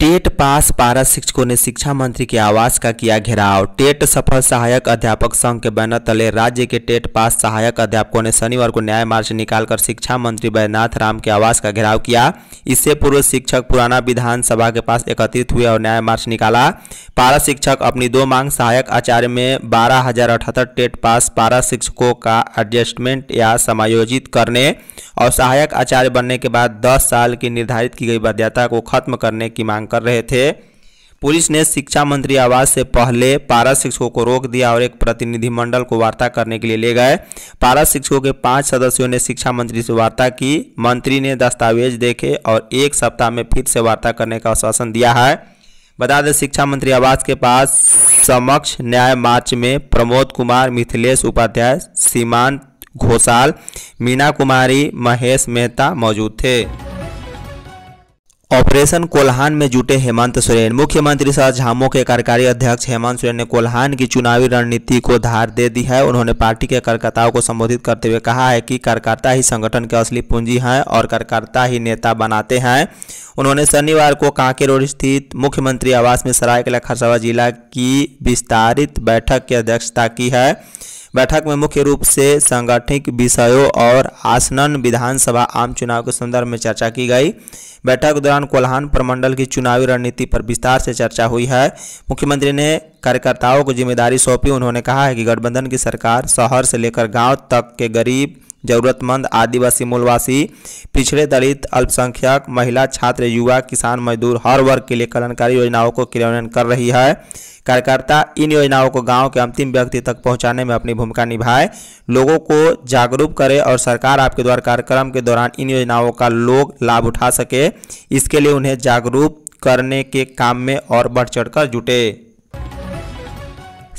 TET pass पारा शिक्षकों ने शिक्षा मंत्री के आवास का किया घेराव टेट सफल सहायक अध्यापक संघ के बैनर तले राज्य के टेट पास सहायक अध्यापकों ने शनिवार को न्याय मार्च निकालकर शिक्षा मंत्री बैद्यनाथ राम के आवास का घेराव किया इससे पूर्व शिक्षक पुराना विधानसभा के पास एकत्रित हुए और न्याय मार्च निकाला पारा शिक्षक अपनी दो मांग सहायक आचार्य में बारह हजार अठहत्तर टेट पास पारा शिक्षकों का एडजस्टमेंट या समायोजित करने और सहायक आचार्य बनने के बाद दस साल की निर्धारित की गई बाध्यता को खत्म करने की मांग कर रहे थे पुलिस ने शिक्षा मंत्री आवास से पहले पारा शिक्षकों को रोक दिया और एक प्रतिनिधिमंडल को वार्ता करने के लिए ले गए पारा शिक्षकों के पांच सदस्यों ने शिक्षा मंत्री से वार्ता की मंत्री ने दस्तावेज देखे और एक सप्ताह में फिर से वार्ता करने का आश्वासन दिया है बता दें शिक्षा मंत्री आवास के पास समक्ष न्याय मार्च में प्रमोद कुमार मिथिलेश उपाध्याय सीमांत घोषाल मीना कुमारी महेश मेहता मौजूद थे ऑपरेशन कोल्हान में जुटे हेमंत सोरेन मुख्यमंत्री सह झामो के कार्यकारी अध्यक्ष हेमंत सोरेन ने कोल्हान की चुनावी रणनीति को धार दे दी है उन्होंने पार्टी के कार्यकर्ताओं को संबोधित करते हुए कहा है कि कार्यकर्ता ही संगठन के असली पूंजी हैं और कार्यकर्ता ही नेता बनाते हैं उन्होंने शनिवार को कांके रोड स्थित मुख्यमंत्री आवास में सरायकला खरसावा जिला की विस्तारित बैठक की अध्यक्षता की है बैठक में मुख्य रूप से सांगठनिक विषयों और आसनन विधानसभा आम चुनाव के संदर्भ में चर्चा की गई बैठक के दौरान कोल्हान प्रमंडल की चुनावी रणनीति पर विस्तार से चर्चा हुई है मुख्यमंत्री ने कार्यकर्ताओं को जिम्मेदारी सौंपी उन्होंने कहा है कि गठबंधन की सरकार शहर से लेकर गाँव तक के गरीब जरूरतमंद आदिवासी मूलवासी पिछड़े दलित अल्पसंख्यक महिला छात्र युवा किसान मजदूर हर वर्ग के लिए कल्याणकारी योजनाओं को क्रियान्वयन कर रही है कार्यकर्ता इन योजनाओं को गांव के अंतिम व्यक्ति तक पहुंचाने में अपनी भूमिका निभाए लोगों को जागरूक करें और सरकार आपके द्वारा कार्यक्रम के दौरान इन योजनाओं का लोग लाभ उठा सके इसके लिए उन्हें जागरूक करने के काम में और बढ़ चढ़ जुटे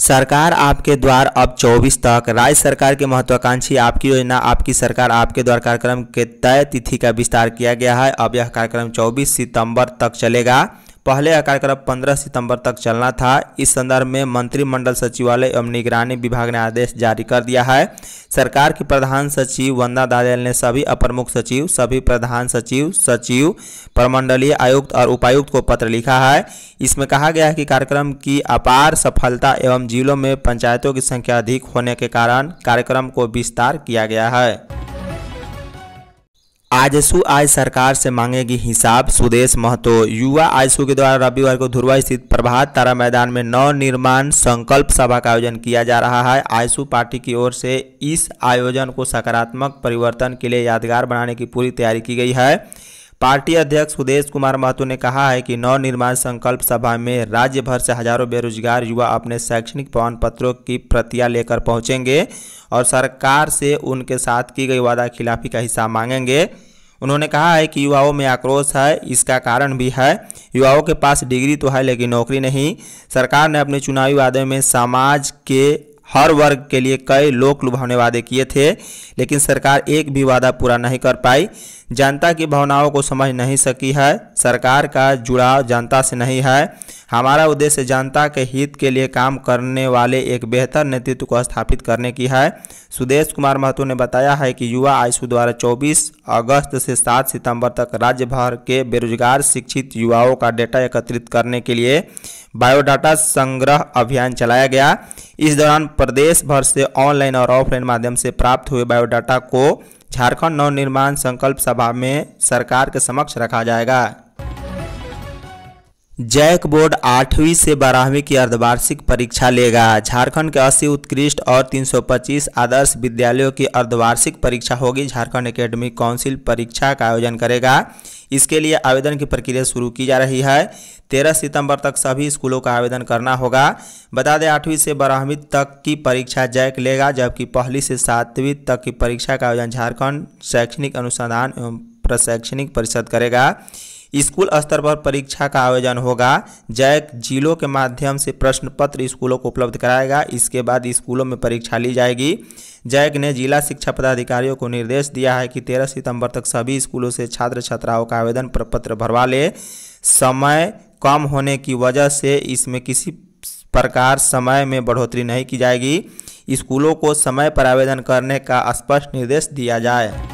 सरकार आपके द्वार अब 24 तक राज्य सरकार के महत्वाकांक्षी आपकी योजना आपकी सरकार आपके द्वार कार्यक्रम के तय तिथि का विस्तार किया गया है अब यह कार्यक्रम 24 सितंबर तक चलेगा पहले यह कार्यक्रम पंद्रह सितंबर तक चलना था इस संदर्भ में मंत्रिमंडल सचिवालय एवं निगरानी विभाग ने आदेश जारी कर दिया है सरकार की प्रधान सचिव वंदा दादेल ने सभी अपर मुख्य सचिव सभी प्रधान सचिव सचिव प्रमंडलीय आयुक्त और उपायुक्त को पत्र लिखा है इसमें कहा गया है कि कार्यक्रम की अपार सफलता एवं जिलों में पंचायतों की संख्या अधिक होने के कारण कार्यक्रम को विस्तार किया गया है आजसू आज सरकार से मांगेगी हिसाब सुदेश महतो युवा आजसु के द्वारा रविवार को धुरवा स्थित प्रभात तारा मैदान में नव निर्माण संकल्प सभा का आयोजन किया जा रहा है आयसु पार्टी की ओर से इस आयोजन को सकारात्मक परिवर्तन के लिए यादगार बनाने की पूरी तैयारी की गई है पार्टी अध्यक्ष सुदेश कुमार महतो ने कहा है कि नवनिर्माण संकल्प सभा में राज्य भर से हजारों बेरोजगार युवा अपने शैक्षणिक प्रमाण पत्रों की प्रतियां लेकर पहुंचेंगे और सरकार से उनके साथ की गई वादा खिलाफी का हिस्सा मांगेंगे उन्होंने कहा है कि युवाओं में आक्रोश है इसका कारण भी है युवाओं के पास डिग्री तो है लेकिन नौकरी नहीं सरकार ने अपने चुनावी वादे में समाज के हर वर्ग के लिए कई लोक लुभावने वादे किए थे लेकिन सरकार एक भी वादा पूरा नहीं कर पाई जनता की भावनाओं को समझ नहीं सकी है सरकार का जुड़ाव जनता से नहीं है हमारा उद्देश्य जनता के हित के लिए काम करने वाले एक बेहतर नेतृत्व को स्थापित करने की है सुदेश कुमार महतो ने बताया है कि युवा आयसु द्वारा 24 अगस्त से 7 सितंबर तक राज्य भर के बेरोजगार शिक्षित युवाओं का डेटा एकत्रित करने के लिए बायोडाटा संग्रह अभियान चलाया गया इस दौरान प्रदेश भर से ऑनलाइन और ऑफलाइन माध्यम से प्राप्त हुए बायोडाटा को झारखंड नवनिर्माण संकल्प सभा में सरकार के समक्ष रखा जाएगा जैक बोर्ड आठवीं से बारहवीं की अर्धवार्षिक परीक्षा लेगा झारखंड के 80 उत्कृष्ट और 325 आदर्श विद्यालयों की अर्धवार्षिक परीक्षा होगी झारखंड एकेडमिक काउंसिल परीक्षा का आयोजन करेगा इसके लिए आवेदन की प्रक्रिया शुरू की जा रही है 13 सितंबर तक सभी स्कूलों का आवेदन करना होगा बता दें आठवीं से बारहवीं तक की परीक्षा जैक लेगा जबकि पहली से सातवीं तक की परीक्षा का आयोजन झारखंड शैक्षणिक अनुसंधान एवं प्रशैक्षणिक परिषद करेगा स्कूल स्तर पर परीक्षा का आयोजन होगा जैक जिलों के माध्यम से प्रश्न पत्र स्कूलों को उपलब्ध कराएगा इसके बाद स्कूलों में परीक्षा ली जाएगी जैक ने जिला शिक्षा पदाधिकारियों को निर्देश दिया है कि 13 सितंबर तक सभी स्कूलों से छात्र छात्राओं का आवेदन पत्र भरवा ले समय कम होने की वजह से इसमें किसी प्रकार समय में बढ़ोतरी नहीं की जाएगी स्कूलों को समय पर आवेदन करने का स्पष्ट निर्देश दिया जाए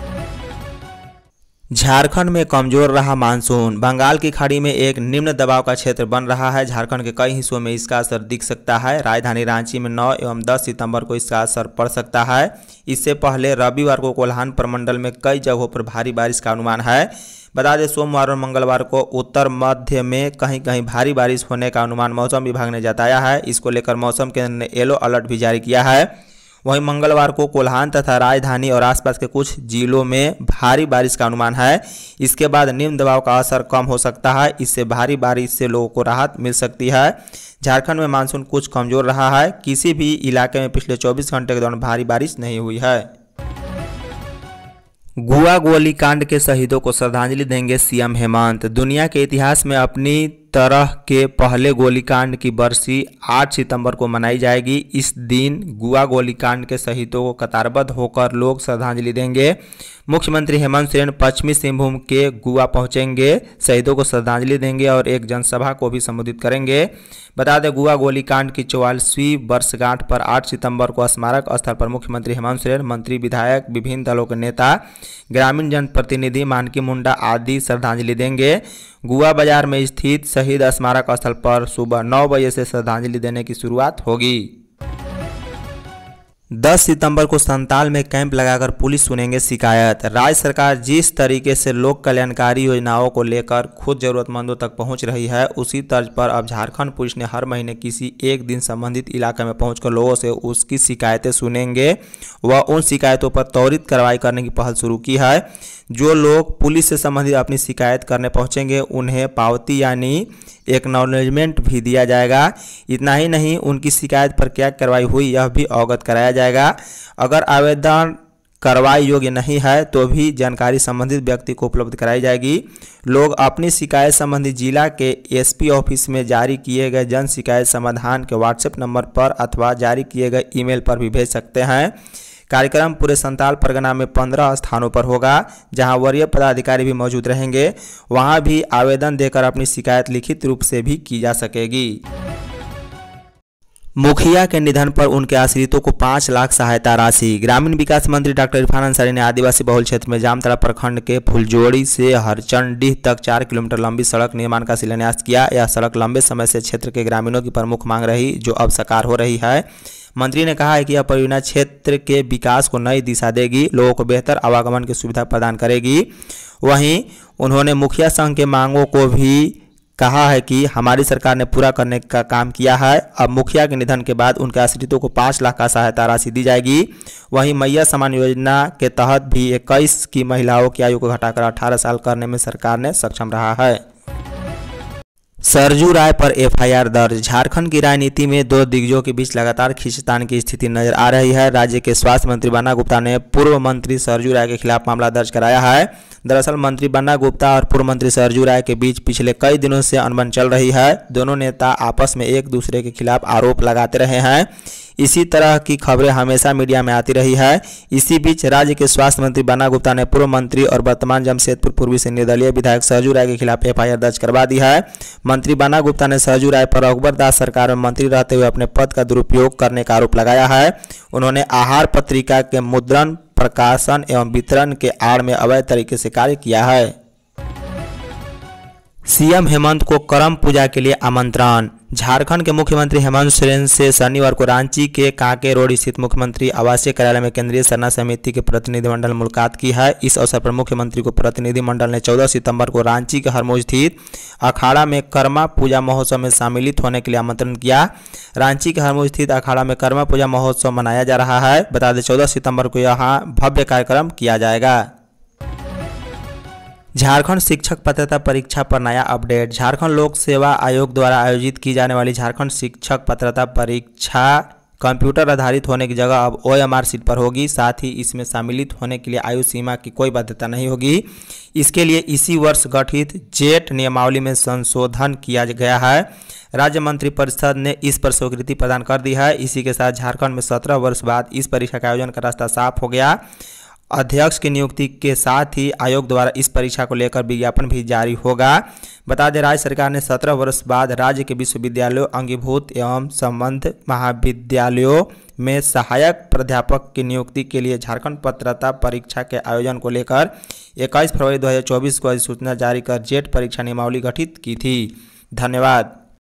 झारखंड में कमजोर रहा मानसून बंगाल की खाड़ी में एक निम्न दबाव का क्षेत्र बन रहा है झारखंड के कई हिस्सों में इसका असर दिख सकता है राजधानी रांची में 9 एवं 10 सितंबर को इसका असर पड़ सकता है इससे पहले रविवार को कोल्हान प्रमंडल में कई जगहों पर भारी बारिश का अनुमान है बता दें सोमवार और मंगलवार को उत्तर मध्य में कहीं कहीं भारी बारिश होने का अनुमान मौसम विभाग ने जताया है इसको लेकर मौसम केंद्र ने येलो अलर्ट भी जारी किया है वहीं मंगलवार को कोल्हान तथा राजधानी और आसपास के कुछ जिलों में भारी बारिश का अनुमान है इसके बाद निम्न दबाव का असर कम हो सकता है इससे भारी बारिश से लोगों को राहत मिल सकती है झारखंड में मानसून कुछ कमजोर रहा है किसी भी इलाके में पिछले 24 घंटे के दौरान भारी बारिश नहीं हुई है गुआ गोली कांड के शहीदों को श्रद्धांजलि देंगे सीएम हेमंत दुनिया के इतिहास में अपनी तरह के पहले गोलीकांड की बरसी 8 सितंबर को मनाई जाएगी इस दिन गुआ गोलीकांड के शहीदों को कतारबद्ध होकर लोग श्रद्धांजलि देंगे मुख्यमंत्री हेमंत सोरेन पश्चिमी सिंहभूम के गुआ पहुंचेंगे शहीदों को श्रद्धांजलि देंगे और एक जनसभा को भी संबोधित करेंगे बता दें गुआ गोलीकांड की चौवालीसवीं वर्षगांठ पर 8 सितंबर को स्मारक स्थल पर मुख्यमंत्री हेमंत सोरेन मंत्री विधायक विभिन्न दलों के नेता ग्रामीण जनप्रतिनिधि मानकी मुंडा आदि श्रद्धांजलि देंगे गुआ बाजार में स्थित शहीद स्मारक स्थल पर सुबह नौ बजे से श्रद्धांजलि देने की शुरुआत होगी 10 सितंबर को संताल में कैंप लगाकर पुलिस सुनेंगे शिकायत राज्य सरकार जिस तरीके से लोक कल्याणकारी योजनाओं को लेकर खुद जरूरतमंदों तक पहुंच रही है उसी तर्ज पर अब झारखंड पुलिस ने हर महीने किसी एक दिन संबंधित इलाके में पहुंचकर लोगों से उसकी शिकायतें सुनेंगे व उन शिकायतों पर त्वरित कार्रवाई करने की पहल शुरू की है जो लोग पुलिस से संबंधित अपनी शिकायत करने पहुंचेंगे उन्हें पावती यानी एक्नॉलेजमेंट भी दिया जाएगा इतना ही नहीं उनकी शिकायत पर क्या कार्रवाई हुई यह भी अवगत कराया जाएगा अगर आवेदन कार्रवाई योग्य नहीं है तो भी जानकारी संबंधित व्यक्ति को उपलब्ध कराई जाएगी लोग अपनी शिकायत संबंधी जिला के एसपी ऑफिस में जारी किए गए जन शिकायत समाधान के व्हाट्सएप नंबर पर अथवा जारी किए गए ईमेल पर भी भेज सकते हैं कार्यक्रम पूरे संताल परगना में पंद्रह स्थानों पर होगा जहां वरीय पदाधिकारी भी मौजूद रहेंगे वहां भी आवेदन देकर अपनी शिकायत लिखित रूप से भी की जा सकेगी मुखिया के निधन पर उनके आश्रितों को पाँच लाख सहायता राशि ग्रामीण विकास मंत्री डॉक्टर इरफान अंसारी ने आदिवासी बहुल क्षेत्र में जामतला प्रखंड के फुलजोड़ी से हरचंडीह तक चार किलोमीटर लंबी सड़क निर्माण का शिलान्यास किया यह सड़क लंबे समय से क्षेत्र के ग्रामीणों की प्रमुख मांग रही जो अब साकार हो रही है मंत्री ने कहा है कि यह परियोजना क्षेत्र के विकास को नई दिशा देगी लोगों को बेहतर आवागमन की सुविधा प्रदान करेगी वहीं उन्होंने मुखिया संघ के मांगों को भी कहा है कि हमारी सरकार ने पूरा करने का काम किया है अब मुखिया के निधन के बाद उनके आश्रितों को पाँच लाख का सहायता राशि दी जाएगी वहीं मैया समान योजना के तहत भी इक्कीस की महिलाओं की आयु को घटाकर अठारह साल करने में सरकार ने सक्षम रहा है सरजू राय पर एफआईआर दर्ज झारखंड की राजनीति में दो दिग्गजों के बीच लगातार खींचतान की स्थिति नजर आ रही है राज्य के स्वास्थ्य मंत्री बाना गुप्ता ने पूर्व मंत्री सरजू राय के खिलाफ मामला दर्ज कराया है दरअसल मंत्री बन्ना गुप्ता और पूर्व मंत्री सरजू राय के बीच पिछले कई दिनों से अनबन चल रही है दोनों नेता आपस में एक दूसरे के खिलाफ आरोप लगाते रहे हैं इसी तरह की खबरें हमेशा मीडिया में आती रही है इसी बीच राज्य के स्वास्थ्य मंत्री बन्ना गुप्ता ने पूर्व मंत्री और वर्तमान जमशेदपुर पूर्वी से निर्दलीय विधायक सरजू राय के खिलाफ एफआईआर दर्ज करवा दी है मंत्री बन्ना गुप्ता ने सरजू राय पर अकबर दास सरकार में मंत्री रहते हुए अपने पद का दुरुपयोग करने का आरोप लगाया है उन्होंने आहार पत्रिका के मुद्रण प्रकाशन एवं वितरण के आड़ में अवैध तरीके से कार्य किया है सीएम हेमंत को करम पूजा के लिए आमंत्रण झारखंड के मुख्यमंत्री हेमंत सोरेन से शनिवार को रांची के कांके रोड स्थित मुख्यमंत्री आवासीय कार्यालय में केंद्रीय सरना समिति के प्रतिनिधिमंडल मुलाकात की है इस अवसर पर मुख्यमंत्री को प्रतिनिधिमंडल ने 14 सितंबर को रांची के हरमोज स्थित अखाड़ा में कर्मा पूजा महोत्सव में सम्मिलित होने के लिए आमंत्रण किया रांची के हरमोज स्थित अखाड़ा में कर्मा पूजा महोत्सव मनाया जा रहा है बता दें चौदह सितम्बर को यहाँ भव्य कार्यक्रम किया जाएगा झारखंड शिक्षक पात्रता परीक्षा पर नया अपडेट झारखंड लोक सेवा आयोग द्वारा आयोजित की जाने वाली झारखंड शिक्षक पात्रता परीक्षा कंप्यूटर आधारित होने की जगह अब ओ एम आर पर होगी साथ ही इसमें सम्मिलित होने के लिए आयु सीमा की कोई बाध्यता नहीं होगी इसके लिए इसी वर्ष गठित जेट नियमावली में संशोधन किया गया है राज्य मंत्रिपरिषद ने इस पर स्वीकृति प्रदान कर दी है इसी के साथ झारखंड में सत्रह वर्ष बाद इस परीक्षा का आयोजन का रास्ता साफ हो गया अध्यक्ष की नियुक्ति के साथ ही आयोग द्वारा इस परीक्षा को लेकर विज्ञापन भी जारी होगा बता दें राज्य सरकार ने सत्रह वर्ष बाद राज्य के विश्वविद्यालयों अंगीभूत एवं संबंध महाविद्यालयों में सहायक प्राध्यापक की नियुक्ति के लिए झारखंड पत्रता परीक्षा के आयोजन को लेकर 21 फरवरी 2024 को अधिसूचना जारी कर जेट परीक्षा नियमावली गठित की थी धन्यवाद